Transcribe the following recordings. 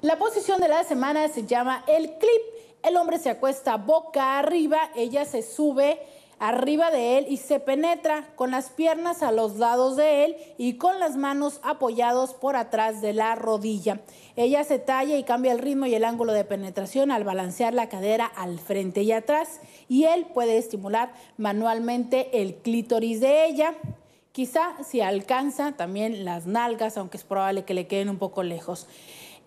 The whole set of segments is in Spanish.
La posición de la semana se llama el clip. El hombre se acuesta boca arriba, ella se sube arriba de él y se penetra con las piernas a los lados de él y con las manos apoyados por atrás de la rodilla. Ella se talla y cambia el ritmo y el ángulo de penetración al balancear la cadera al frente y atrás y él puede estimular manualmente el clítoris de ella. Quizá si alcanza también las nalgas, aunque es probable que le queden un poco lejos.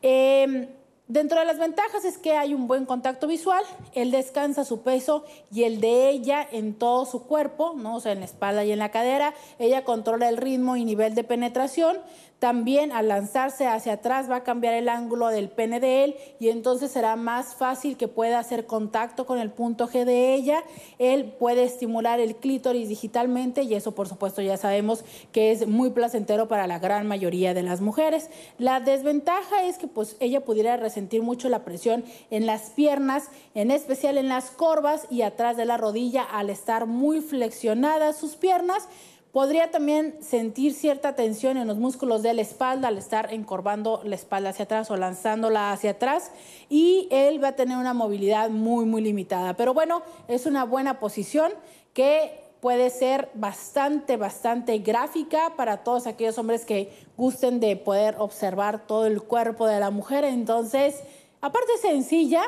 Em, dentro de las ventajas es que hay un buen contacto visual, él descansa su peso y el de ella en todo su cuerpo, ¿no? o sea, en la espalda y en la cadera, ella controla el ritmo y nivel de penetración, también al lanzarse hacia atrás va a cambiar el ángulo del pene de él y entonces será más fácil que pueda hacer contacto con el punto G de ella. Él puede estimular el clítoris digitalmente y eso por supuesto ya sabemos que es muy placentero para la gran mayoría de las mujeres. La desventaja es que pues ella pudiera resentir mucho la presión en las piernas, en especial en las corvas y atrás de la rodilla al estar muy flexionadas sus piernas Podría también sentir cierta tensión en los músculos de la espalda al estar encorvando la espalda hacia atrás o lanzándola hacia atrás y él va a tener una movilidad muy, muy limitada. Pero bueno, es una buena posición que puede ser bastante, bastante gráfica para todos aquellos hombres que gusten de poder observar todo el cuerpo de la mujer. Entonces, aparte es sencilla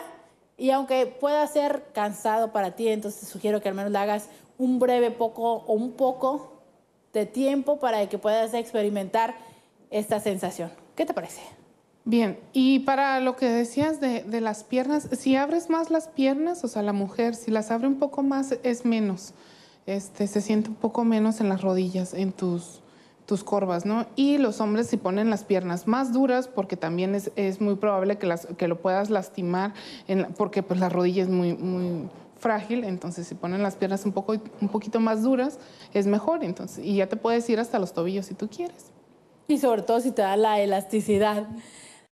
y aunque pueda ser cansado para ti, entonces te sugiero que al menos la hagas un breve poco o un poco de tiempo para que puedas experimentar esta sensación. ¿Qué te parece? Bien, y para lo que decías de, las piernas, si abres más las piernas, o sea, la mujer, si las abre un poco más, es menos. Este, se siente un poco menos en las rodillas, en tus, tus corvas, ¿no? Y los hombres si ponen las piernas más duras, porque también es, muy probable que, las, que lo puedas lastimar, porque pues la rodilla es muy, muy, frágil, entonces si ponen las piernas un, poco, un poquito más duras, es mejor. Entonces, y ya te puedes ir hasta los tobillos si tú quieres. Y sobre todo si te da la elasticidad.